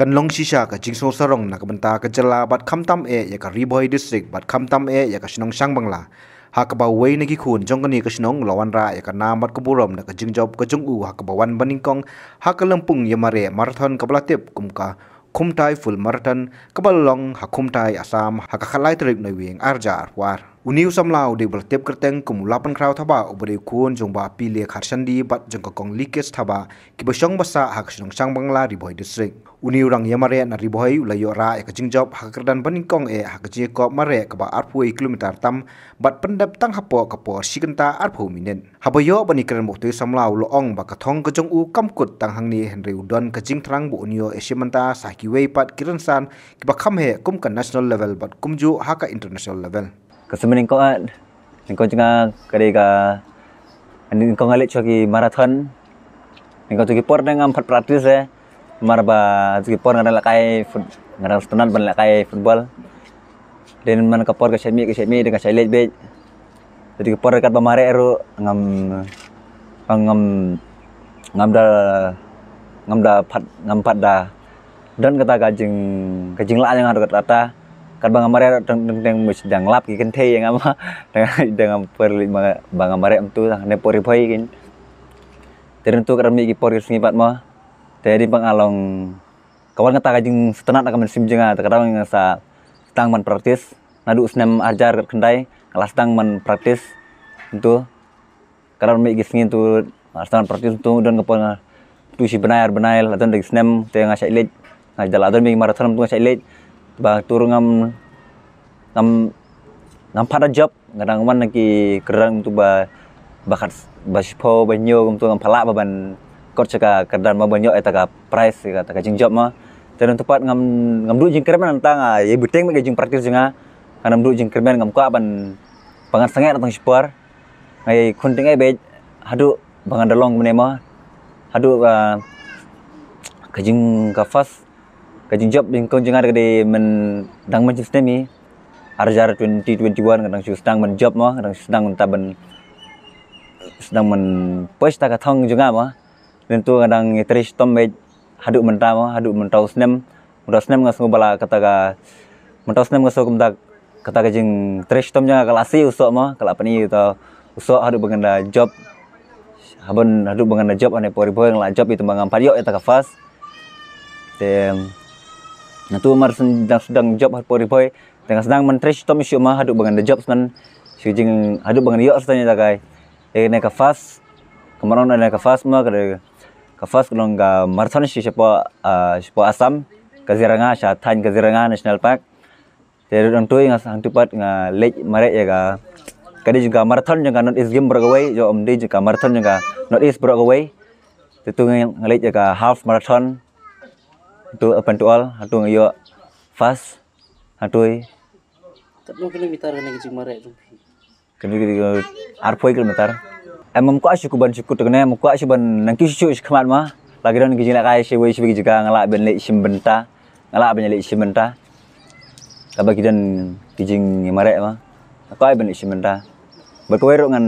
กันลงชิชากับจิงโซสรงนักบันตากัเจลาบัดคำตั้มเออยากับรีบอยดิสตริกบัดคำตั้มเออยากับชนงช่างบังลาหากบ่าวเว้ในกิคุณจงกันนี่กับชนงลวันรายกับนามบัดกบุรมนักจิงจอบกับจงอูหากบ่าวันบันิงกองหากลำปุงยามาเรมาราธอนกับลาเตียบกุมกาคุมไทยฟุลมาราธอนกับลองหากคุมไทยอาสามหากขลายตริกในเวียงอาร์จาร์วาร์ Uniu samlau di bertep kerteng kumulapan kerau thaba ubere kun jong ba pile kharsandi bat jong kong likes thaba ki bosong basa hak sinong sang bangla ri boy district Uniu rang yamare na ri boy layo ra ek jing job hakardan ban kong e hak je ko mare ka ba arpu e kilometer tam bat pendap tang hapo ka po sikenta arpu minen haba yo bani kran bokte samlau lo ong ba ka thong ka jong u kam kut tang hangni henry udon ka jing thrang bu uniu e shimanta sa ki wei pat kiran san ki ba kham he kum ka national level bat kumju haka international level kasama ning ko at ning ko jenga kare ga ani ko ngalek chogi marathon ning ko tu kipor nang am phat pratis e eh. mar ba tu kipor ngara lakai fut ngara stunan ban lakai futbol den man ka por ka semi ka semi de ka silent be jadi kipor dekat ba mare ero ngam ngam ngam da ngam da phat ngam phat da dan kata gajing gajing la yang ada kata kadang mare tang tang tang mus dang lap ki kente yang ama dengan perli bang mare entu lah ne pori pai kin terentu kami ki pori sungi pat ma tadi bang along kawan kata kajing setenat akan mensim jenga terkadang yang sa tang man praktis nadu usnem ajar kendai kelas tang man praktis entu kadang mi ki sungi entu kelas tang praktis entu dan kepon tu si benar benar atau lah. dengan senem tengah sailit ngajalah atau mi maraton entu ngajalah ba turung am nam nam phara job ngadang man ki kerang tu ba bakat bashpo banyo kum tu ngam phala ba ban kot saka kadan ma banyo eta eh, ka price ka ka jing job ma terun tepat ngam ngam du jing kerman antang lah a ah, ye buteng ma jing praktis jinga ah. kanam du jing kerman ngam ko aban pangan sangai datang sipar ngai kunting ai be hadu bangan dalong menema hadu ah, ka jing ka fast kaji job bin kau jengar kadi men dang men sistem ni arjar 2021 kadang sus dang men job mah kadang sus dang unta ben sedang men push tak thong juga mah tentu kadang terish tom be hadu menta mah hadu menta usnem menta usnem ngas ngobala kata ka menta usnem ngas ngobala kata ka kata ka jing terish tom jang kalasi usok mah kalapa ni to usok hadu bengenda job haban hadu bengenda job ane pori pori ngla job itu mangam pariok eta ya ka fast Then, Natu Umar sedang sedang job hat pori boy. Tengah sedang menteri stop isu mah aduk dengan the job senan. Si jing aduk dengan yok sertanya takai. Eh nak kafas. Kemarin ada nak kafas mah kerja. Kafas kalau enggak marathon si siapa ah, siapa asam. Kazirangan, Shatan, Kazirangan National Park. Jadi orang tuh yang sangat cepat ngah leg marek ya ka. Kadi juga marathon juga not is game berkuai. Jom dia juga marathon juga not is berkuai. Tetapi yang leg ya ka half marathon Hantu open to all, hantu ngayo fast, hantu i. Tapi kena mitar kena kecik marek tu. Kena kena kena arpoi kena mitar. Emang kuat syukur ban syukur tu kena, emang kuat syukur ban nangki syukur syukur mah. Lagi dah kecik nak kaya syukur syukur juga ngalak ben lek syim benta. Ngalak ben lek syim benta. Tapi kita dan kecik marek mah. Aku ay ben lek syim benta. Berkuairuk ngan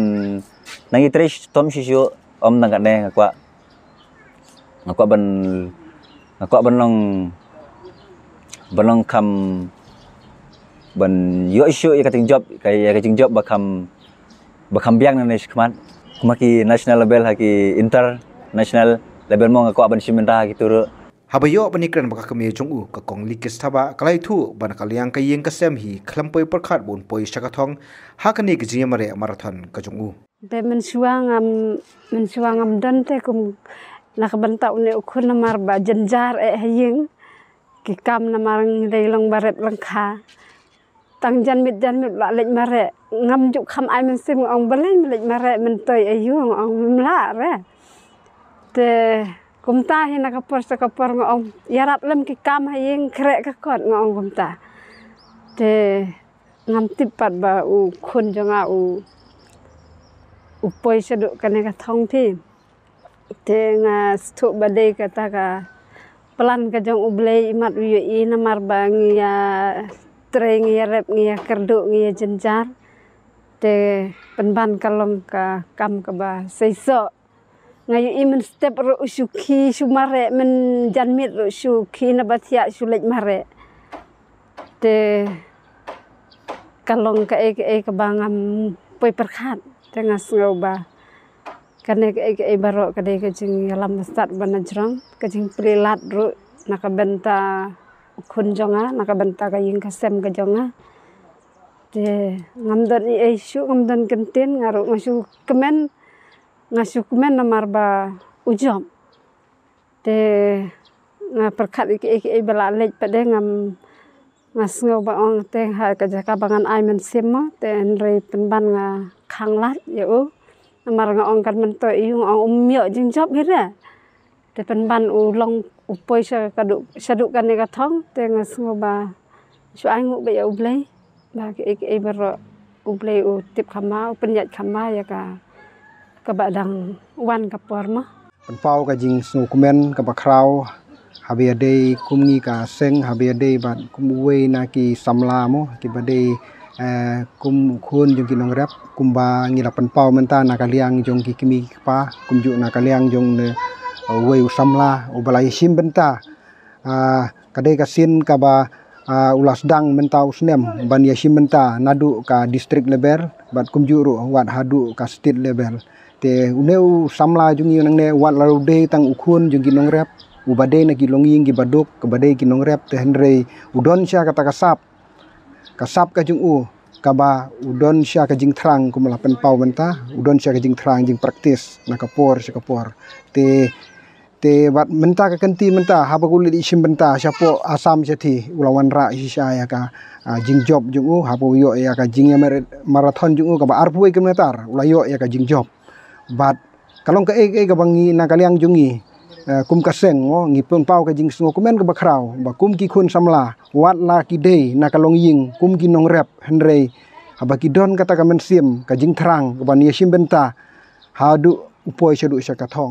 nangki trish tom syukur om tangkat ne aku. Aku ban ก็บันงบันงคำบันยอชูยกระทิงจบกยกระทิงจบบคำบคำเบียงนันเนชขมันขมักี national level ฮักี inter national level มองก็บันชิมินดาฮักี turu ฮับยอปนิกรันบักคำเมียจงอูกกองลิกิสทบะกลายทูบันกัลยังกยิงกเซมฮีคลัมปอยประคาดบนปอยชะกทองฮักนิกจีมเรมาราธอนกจงอูเบมันชวงอัมมันชวงอัมดันเตคุม lak banta une ukhun namar ba janjar e eh, hayeng ki kam namar leilong baret langkha tang jan mit jan mit la lech mare ngam ju kham ai men sim ong balen lech mare men toy ayu ong mla re eh. te kumta hi na kapor sa kapor ng ong yarap lem ki kam hayeng kre ka kot ng ong kumta te ngam tip pat ba u khun jonga u u poy sa do kane ka thong thim teng stok badai kata ka pelan ka jong ublei imat uyu i namar bang ya treng ya rep ngia ya, kerdu ngia ya, jenjar te penban kalom ka kam ka ba seiso ngai i men step ro usuki sumare men janmit ro suki na batia sulek mare te kalong ka ek ek bangam poi perkhat tengas ngau ba kane ek ek baro kade ke jing yalam start banajrang ke jing prilat ru naka benta khun jonga naka benta ka ying ka sem ka jonga te ngamdon i ei shu ngamdon kenten ngaro ngasu kemen ngasu kemen namar ba ujom te na perkat ek ek ek bala lej pade ngam ngas ngau ba ong te ha ka jaka bangan ai men sem ma te enrei penban nga khanglat ye u mar nga ong kan mento iung ong umyo jing job gira te pen ban u long u poi sa ka du sa du kan ka thong te nga sngo ba su ai ngu be ya u blai ba ke ek e ber ro u blai u tip khama u pen yat khama ya ka ka ba dang wan ka por ma pen pau ka jing su kumen ka ba krau habia dei kum ni ka seng habia dei ba kum we na ki samla mo ki ba dei eh kum khun jong ki nong rap kum ba ngi la pan pau men ta na kaliang jong ki kimi pa kum ju na kaliang jong ne eh, wei u samla u balai sim ben ta a ah, kade ka sin ka ba a ah, ulas dang men ta usnem ban ya sim ben ta na du ka district level bat kum ju ru wat hadu ka state level te u ne u samla jong ni nang ne wat la ru de tang u khun jong ki nong rap u bade na ki longing ki baduk ke bade ki nong rap te hendrei udon sha kata kasap kasap ka jung u kaba udon sya ka jing trang ku malapen pau menta udon sya ka jing trang jing praktis na ka por sya ka por te te wat menta ka kenti menta haba kulit di sim menta sya po asam sya ti ulawan ra si sya ya ka jing job jung u haba yo ya ka jing ya marathon jung u kaba arpu ke menta ulayo ya ka jing job bat kalong ka e ka bangi na kaliang jungi กุมกระเซงอ๋องีเปิงเป้ากระยิงสงกุมแม่นกับคราวบักุมกีคุณสำลาวัดลากีเดย์นากะลงยิงกุมกินองแรบฮันเรย์ฮับกีดอนกะตะกะแมนเซียมกระยิงทรังกับวันยาชิมเบนตาฮาดุอุปอยชดุชะกะทอง